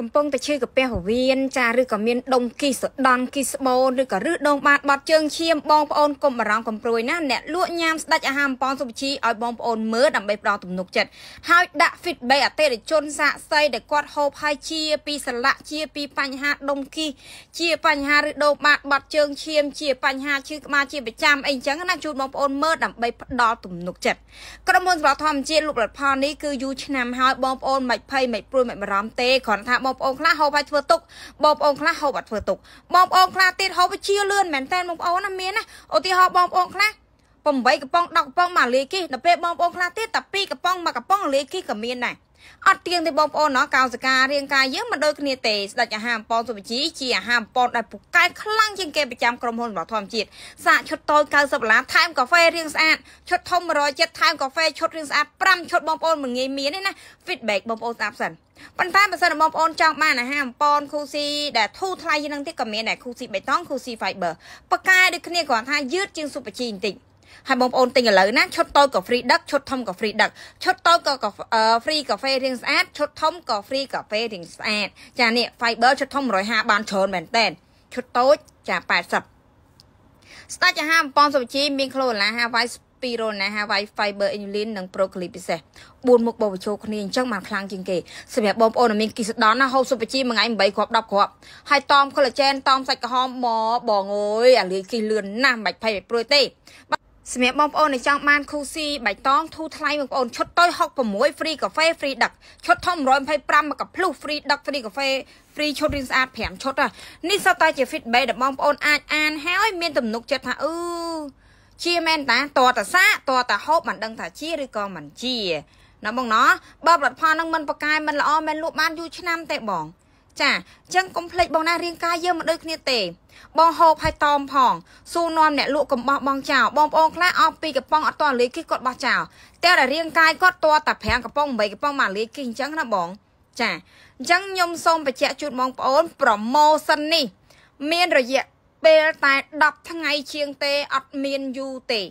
កំពុងតែឈឺកាពះរវៀនចាឬក៏មានដុំគីសដន់គីស្បូនឬក៏រឹសដងបាតបាត់ជើងឈាមបងប្អូនកុំបារម្ភកំព្រួយណាអ្នកលក់ញ៉ាំស្ដេចអាហារអម្បងសុភជីឲ្យបងប្អូនមើលដើម្បីផ្ដល់ទំនុកចិត្តហើយដាក់ feedback អតិថិជន សាកសីដែលគាត់ហូបហើយជាពីសន្លាក់ជាពីបញ្ហាដុំគី ជា បញ្ហាឬដងបាតបាត់ជើងឈាមជាបញ្ហាឈឺក្បាលជាប្រចាំអីចឹងណាជូនបងប្អូនមើលដើម្បីផ្ដល់ទំនុកចិត្តក្រុមហ៊ុនសម្រាប់ធម្មជាតិលោករដ្ឋផលនេះគឺយូរឆ្នាំហើយបងប្អូនមិនភ័យមិនព្រួយមិនបារម្ភទេគ្រាន់ថាបងបងប្អូនខ្លះហូបឲ្យធ្វើទុកបងប្អូនខ្លះហូបអត់ធ្វើទុកបងប្អូនខ្លះទៀតហូបជាលឿនមែនតើបងប្អូនមានណាឧទាហរណ៍បងប្អូនខ្លះ8កំប៉ុង10កំប៉ុងមកលាយគីដល់ពេលបងប្អូនខ្លះទៀតតែ2កំប៉ុង1កំប៉ុងលាយគីក៏មានដែរអត់ទៀងទេបងប្អូនណោះកោសិការាងកាយយើងមិនដូចគ្នាទេស្ដេចអាហារអពនសុវជីជាអាហារអពនដែលពូកែខ្លាំងជាងគេប្រចាំក្រុមហ៊ុនរបស់ធម្មជាតិសាកឈុតតូច90ដុល្លារថែមកាហ្វេរាងស្អាតឈុតធំ170ថែមកាហ្វេឈុតរាងស្អាត5ឈុតបងប្អូនមិនងាយមានទេណា feedback បងប្អូនស្ដាប់សិនប៉ុន្តែបើសិនបងប្អូនចង់បានអាហារអំប៉ុនខូស៊ីដែលធូរថ្លៃជាងនឹងទៀតក៏មានដែរខូស៊ីបៃតងខូស៊ី fiber ប៉ាកែដូចគ្នាគ្រាន់ថាយឺតជាងស៊ុបជីបន្តិចហើយបងប្អូនទិញឥឡូវណាឈុតតូចក៏ free ដឹកឈុតធំក៏ free ដឹកឈុតតូចក៏ free កាហ្វេរៀងស្អាតឈុតធំក៏ free កាហ្វេរៀងស្អាតចានេះ fiber ឈុតធំ150បានច្រើនមែនតែនឈុតតូចចា80ស្ដេចអាហារបំពងសុវជីមានក្លូឡាហាវ៉ៃពីរ៉ូណាហាវ៉ៃ fiber inulin និង broccoli ពិសេស4មុខបបជោគ្នាអញ្ចឹងបានខ្លាំងជាងគេសម្រាប់បងប្អូនដែលមានគិសដនណាហូបសុបជីមួយថ្ងៃ8គ្រាប់10គ្រាប់ហើយតอม collagen តอมសាច់ក្រហមមកបងអើយអាលីគិសលឿនណាស់មិនបាច់ភ័យព្រួយទេសម្រាប់បងប្អូនដែលចង់បានខូស៊ីបៃតងធូរថ្លៃបងប្អូនឈុតតូច66 free កាហ្វេ free ដឹកឈុតធំ125មកកាភ្លុះ free ដឹក free កាហ្វេ free ឈុតរៀងស្អាត5ឈុតនេះសុទ្ធតែជា feedback ដែលបងប្អូនអាចអានហើយមានទំនុកចិត្តថាអឺជាមែនតាតតសាតតហូបមិនដឹងថាជាឬក៏មិនជាណាបងណោះបើផលិតផលនឹងមិនប្រកែមិនល្អមិនលក់បានយូរឆ្នាំទេបងចាអញ្ចឹងកុំភ្លេចបងណារាងកាយយើងមិនដូចគ្នាទេ បងហូបហើយតមផងស៊ូនាំអ្នកលក់កំបោះបងចោលបងប្អូនខ្លះអស់ពីកំប៉ុងអត់តលេខគីគាត់បោះចោលតែតែរាងកាយគាត់តតែ5កំប៉ុង8កំប៉ុងមកលេខគីអញ្ចឹងណាបង ចាអញ្ចឹងខ្ញុំសូមបញ្ជាក់ជូនបងប្អូន ប្រម៉ូសិននេះ មានរយៈពេលតែ10ថ្ងៃជាងទេអត់មានយូរទេ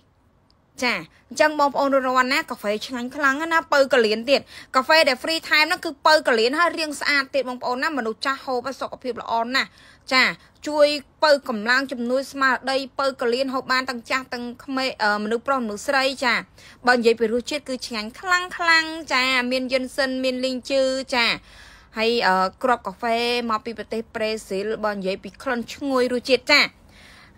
ចាអញ្ចឹងបងប្អូនរាន់ណាកាហ្វេឆ្ងាញ់ខ្លាំងណាបើកលៀនទៀតកាហ្វេដែល free time ហ្នឹងគឺបើកលៀនហើយរាងស្អាតទៀតបងប្អូនណាមនុស្សចាស់ហូបសុខភាពល្អណាស់ចា ជួយបើកម្លាំងជំនួយស្មារតីបើកលៀនហូបបានទាំងចាស់ទាំងក្មេងមនុស្សប្រុសមនុស្សស្រីចាបើនិយាយពីរសជាតិគឺឆ្ងាញ់ខ្លាំងខ្លាំងចា មានយិនសិនមានលីងជឺចាហើយក្របកាហ្វេមកពីប្រទេសប្រេស៊ីលបើនិយាយពីក្លិនឈ្ងុយរសជាតិចា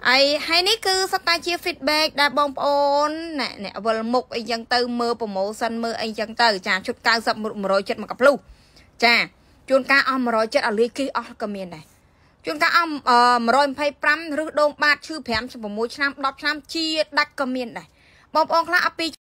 ហើយហើយនេះគឺសត្វតាជា feedback ដែលបងប្អូនអ្នកអ្នកវិលមុខអីចឹងទៅមើល promotion មើលអីចឹងទៅចាឈុត90 170មកកប្លុះចាជួនកាលអស់170អាលីគីអស់ក៏មានដែរជួនកាលអស់125ឬដងបាតឈឺ5 6ឆ្នាំ10ឆ្នាំជាដាច់ក៏មានដែរបងប្អូនខ្លះអត់ពី